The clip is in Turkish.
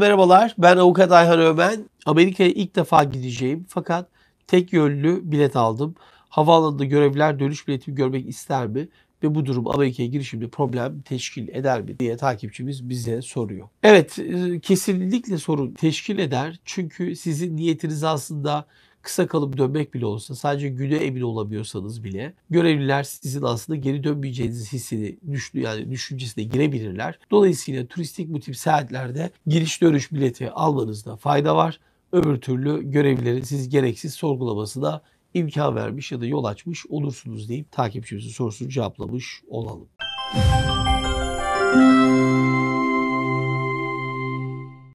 merhabalar. Ben avukat Ayhan Ömen. Amerika'ya ilk defa gideceğim fakat tek yönlü bilet aldım. Havaalanında görevliler dönüş biletimi görmek ister mi? Ve bu durum Amerika'ya girişimde problem teşkil eder mi diye takipçimiz bize soruyor. Evet e, kesinlikle sorun teşkil eder. Çünkü sizin niyetiniz aslında kısa kalıp dönmek bile olsa sadece güne emin olabiliyorsanız bile görevliler sizin aslında geri dönmeyeceğiniz hissini düştü yani düşüncesine girebilirler. Dolayısıyla turistik bu tip saatlerde giriş dönüş bileti almanızda fayda var. Öbür türlü görevlilerin siz gereksiz sorgulaması da imkan vermiş ya da yol açmış olursunuz deyip takipçimizin sorusunu cevaplamış olalım. Müzik